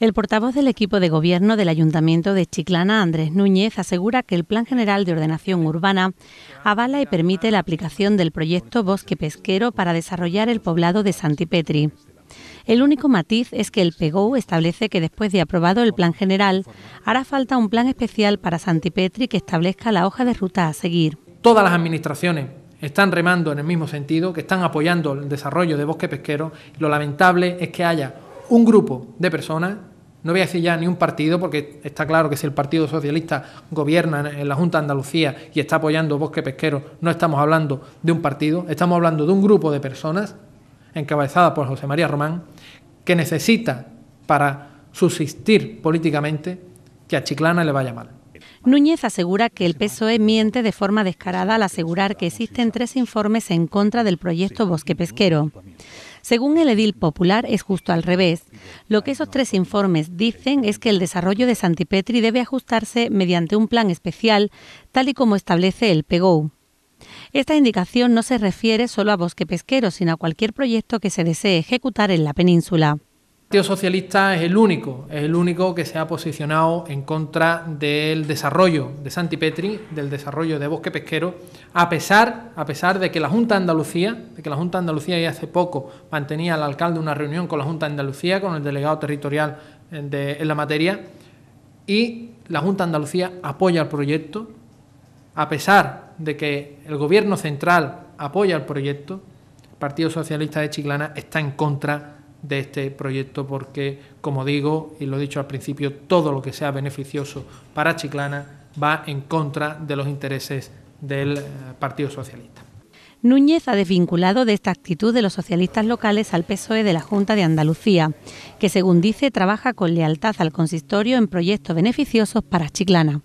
El portavoz del equipo de gobierno del Ayuntamiento de Chiclana, Andrés Núñez, asegura que el Plan General de Ordenación Urbana avala y permite la aplicación del proyecto Bosque Pesquero para desarrollar el poblado de Santipetri. El único matiz es que el PGO establece que después de aprobado el plan general, hará falta un plan especial para Santipetri que establezca la hoja de ruta a seguir. Todas las administraciones están remando en el mismo sentido, que están apoyando el desarrollo de bosque pesquero. Lo lamentable es que haya un grupo de personas, no voy a decir ya ni un partido, porque está claro que si el Partido Socialista gobierna en la Junta de Andalucía y está apoyando Bosque Pesquero, no estamos hablando de un partido, estamos hablando de un grupo de personas, encabezada por José María Román, que necesita para subsistir políticamente que a Chiclana le vaya mal. Núñez asegura que el PSOE miente de forma descarada al asegurar que existen tres informes en contra del proyecto Bosque Pesquero. Según el edil popular, es justo al revés. Lo que esos tres informes dicen es que el desarrollo de Santipetri debe ajustarse mediante un plan especial, tal y como establece el PEGOU. Esta indicación no se refiere solo a bosque pesquero, sino a cualquier proyecto que se desee ejecutar en la península. Partido Socialista es el único, es el único que se ha posicionado en contra del desarrollo de Santi Petri, del desarrollo de Bosque Pesquero, a pesar, a pesar de que la Junta de Andalucía, de que la Junta Andalucía ya hace poco mantenía al alcalde una reunión con la Junta de Andalucía, con el delegado territorial eh, en la materia, y la Junta de Andalucía apoya el proyecto, a pesar de que el Gobierno central apoya el proyecto, el Partido Socialista de Chiclana está en contra de este proyecto porque, como digo, y lo he dicho al principio, todo lo que sea beneficioso para Chiclana va en contra de los intereses del eh, Partido Socialista. Núñez ha desvinculado de esta actitud de los socialistas locales al PSOE de la Junta de Andalucía, que según dice trabaja con lealtad al consistorio en proyectos beneficiosos para Chiclana.